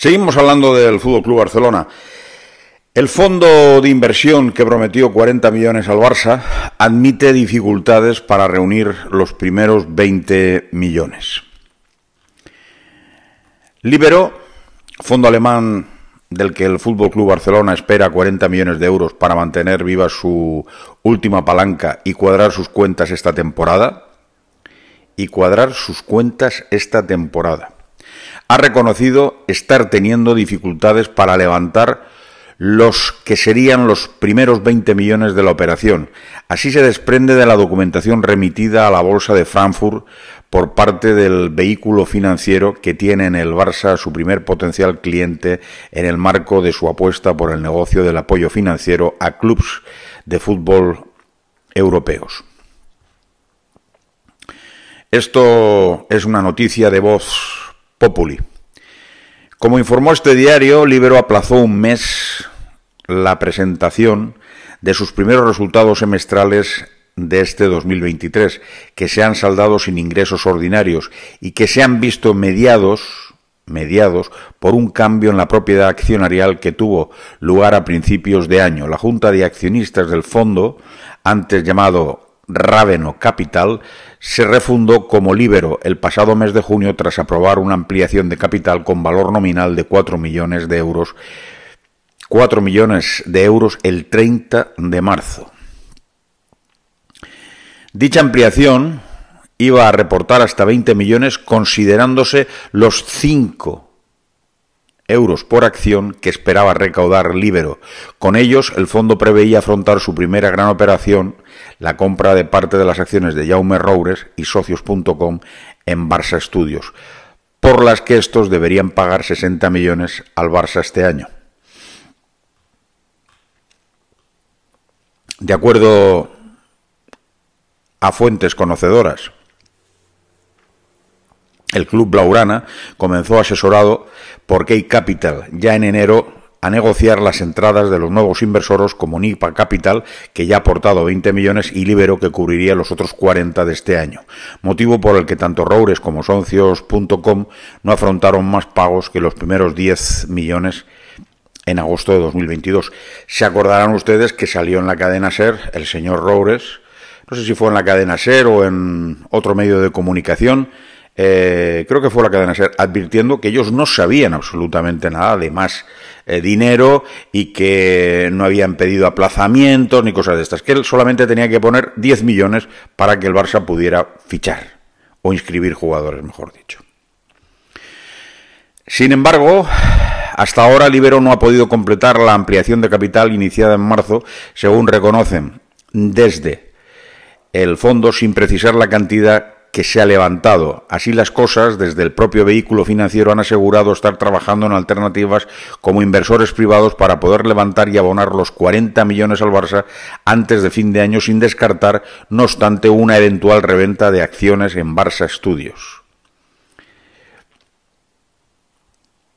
Seguimos hablando del Fútbol Club Barcelona. El fondo de inversión que prometió 40 millones al Barça admite dificultades para reunir los primeros 20 millones. Liberó fondo alemán del que el Fútbol Club Barcelona espera 40 millones de euros para mantener viva su última palanca y cuadrar sus cuentas esta temporada. Y cuadrar sus cuentas esta temporada ha reconocido estar teniendo dificultades para levantar los que serían los primeros 20 millones de la operación. Así se desprende de la documentación remitida a la Bolsa de Frankfurt por parte del vehículo financiero que tiene en el Barça su primer potencial cliente en el marco de su apuesta por el negocio del apoyo financiero a clubes de fútbol europeos. Esto es una noticia de voz Populi. Como informó este diario, Libero aplazó un mes la presentación de sus primeros resultados semestrales de este 2023, que se han saldado sin ingresos ordinarios y que se han visto mediados, mediados por un cambio en la propiedad accionarial que tuvo lugar a principios de año. La Junta de Accionistas del Fondo, antes llamado Ráveno Capital, se refundó como Libero el pasado mes de junio tras aprobar una ampliación de capital con valor nominal de 4 millones de euros, 4 millones de euros el 30 de marzo. Dicha ampliación iba a reportar hasta 20 millones considerándose los 5 euros por acción que esperaba recaudar Libero. Con ellos, el fondo preveía afrontar su primera gran operación, la compra de parte de las acciones de Jaume Roures y socios.com en Barça Estudios, por las que estos deberían pagar 60 millones al Barça este año. De acuerdo a fuentes conocedoras, el club Laurana comenzó asesorado por Key Capital ya en enero a negociar las entradas de los nuevos inversores como Nipa Capital, que ya ha aportado 20 millones, y Libero, que cubriría los otros 40 de este año. Motivo por el que tanto Roures como Soncios.com no afrontaron más pagos que los primeros 10 millones en agosto de 2022. Se acordarán ustedes que salió en la cadena SER el señor Roures, no sé si fue en la cadena SER o en otro medio de comunicación, eh, creo que fue la cadena SER, advirtiendo que ellos no sabían absolutamente nada de más eh, dinero y que no habían pedido aplazamientos ni cosas de estas, que él solamente tenía que poner 10 millones para que el Barça pudiera fichar o inscribir jugadores, mejor dicho. Sin embargo, hasta ahora Libero no ha podido completar la ampliación de capital iniciada en marzo, según reconocen desde el fondo, sin precisar la cantidad que se ha levantado. Así las cosas, desde el propio vehículo financiero han asegurado estar trabajando en alternativas como inversores privados para poder levantar y abonar los 40 millones al Barça antes de fin de año sin descartar, no obstante, una eventual reventa de acciones en Barça Estudios.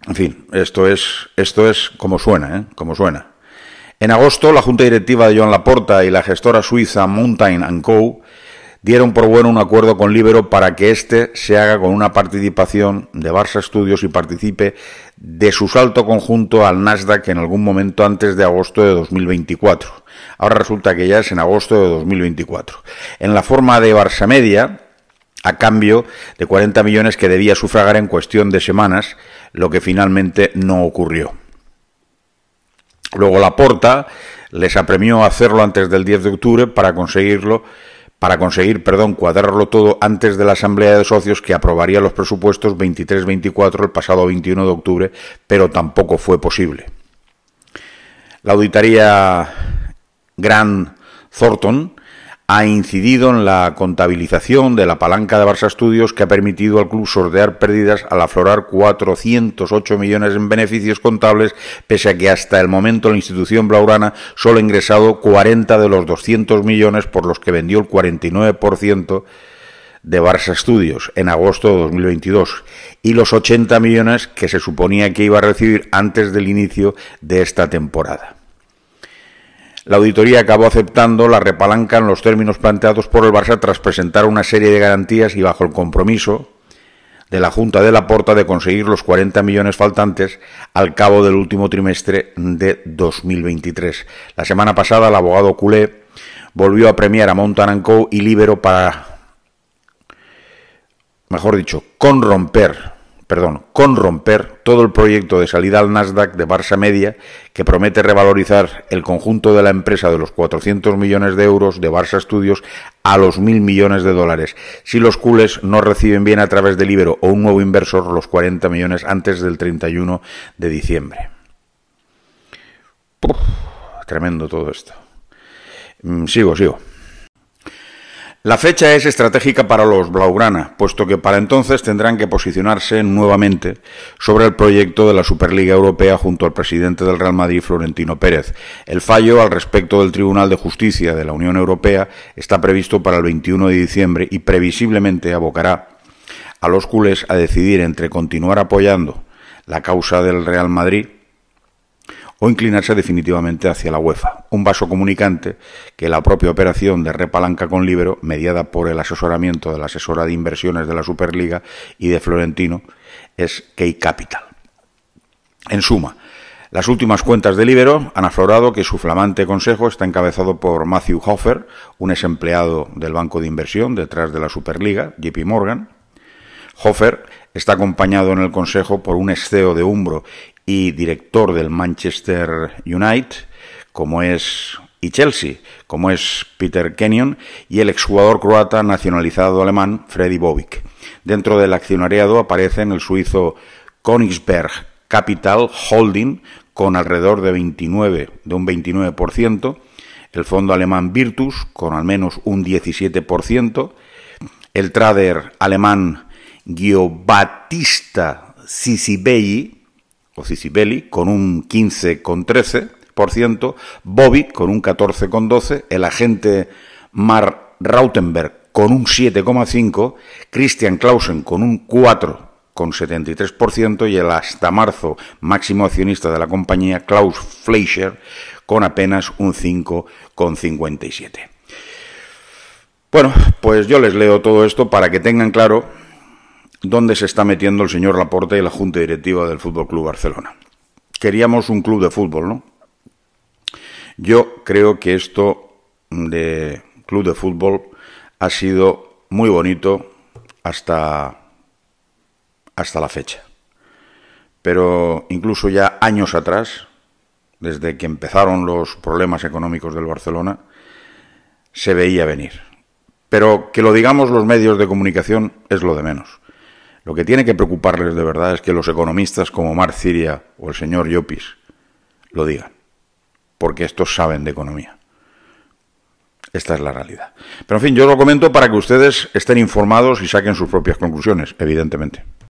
En fin, esto es, esto es como suena, ¿eh? como suena. En agosto, la Junta Directiva de Joan Laporta y la gestora suiza Mountain Co dieron por bueno un acuerdo con Libero para que éste se haga con una participación de Barça Studios y participe de su salto conjunto al Nasdaq en algún momento antes de agosto de 2024. Ahora resulta que ya es en agosto de 2024. En la forma de Barça Media, a cambio de 40 millones que debía sufragar en cuestión de semanas, lo que finalmente no ocurrió. Luego Laporta les apremió a hacerlo antes del 10 de octubre para conseguirlo para conseguir, perdón, cuadrarlo todo antes de la Asamblea de Socios que aprobaría los presupuestos 23-24 el pasado 21 de octubre, pero tampoco fue posible. La auditoría Grant Thornton ha incidido en la contabilización de la palanca de Barça Estudios que ha permitido al club sortear pérdidas al aflorar 408 millones en beneficios contables, pese a que hasta el momento la institución blaurana solo ha ingresado 40 de los 200 millones por los que vendió el 49% de Barça Studios en agosto de 2022 y los 80 millones que se suponía que iba a recibir antes del inicio de esta temporada. La auditoría acabó aceptando la repalanca en los términos planteados por el Barça tras presentar una serie de garantías y bajo el compromiso de la Junta de la Porta de conseguir los 40 millones faltantes al cabo del último trimestre de 2023. La semana pasada el abogado culé volvió a premiar a Mountain y Libero para, mejor dicho, con romper perdón, con romper todo el proyecto de salida al Nasdaq de Barça Media, que promete revalorizar el conjunto de la empresa de los 400 millones de euros de Barça Studios a los 1.000 millones de dólares, si los cules no reciben bien a través del Ibero o un nuevo inversor los 40 millones antes del 31 de diciembre. tremendo todo esto. Mm, sigo, sigo. La fecha es estratégica para los Blaugrana, puesto que para entonces tendrán que posicionarse nuevamente sobre el proyecto de la Superliga Europea junto al presidente del Real Madrid, Florentino Pérez. El fallo al respecto del Tribunal de Justicia de la Unión Europea está previsto para el 21 de diciembre y previsiblemente abocará a los culés a decidir entre continuar apoyando la causa del Real Madrid o inclinarse definitivamente hacia la UEFA, un vaso comunicante que la propia operación de repalanca con Libero, mediada por el asesoramiento de la asesora de inversiones de la Superliga y de Florentino, es Key Capital. En suma, las últimas cuentas de Libero han aflorado que su flamante consejo está encabezado por Matthew Hoffer, un ex empleado del banco de inversión detrás de la Superliga, JP Morgan. Hoffer está acompañado en el consejo por un Exceo de Umbro director del Manchester United, como es y Chelsea, como es Peter Kenyon, y el exjugador croata nacionalizado alemán Freddy Bobic. Dentro del accionariado aparecen el suizo Konigsberg Capital Holding, con alrededor de, 29, de un 29%, el fondo alemán Virtus, con al menos un 17%, el trader alemán Giobattista Sisibelli, o Cicibelli, con un 15,13%, Bobby con un 14,12%, el agente Mar Rautenberg con un 7,5%, Christian Clausen con un 4,73% y el hasta marzo máximo accionista de la compañía, Klaus Fleischer, con apenas un 5,57%. Bueno, pues yo les leo todo esto para que tengan claro dónde se está metiendo el señor Laporte y la Junta Directiva del Fútbol Club Barcelona. Queríamos un club de fútbol, ¿no? Yo creo que esto de club de fútbol ha sido muy bonito hasta, hasta la fecha. Pero incluso ya años atrás, desde que empezaron los problemas económicos del Barcelona, se veía venir. Pero que lo digamos los medios de comunicación es lo de menos. Lo que tiene que preocuparles de verdad es que los economistas como Marciria o el señor Llopis lo digan, porque estos saben de economía. Esta es la realidad. Pero en fin, yo lo comento para que ustedes estén informados y saquen sus propias conclusiones, evidentemente.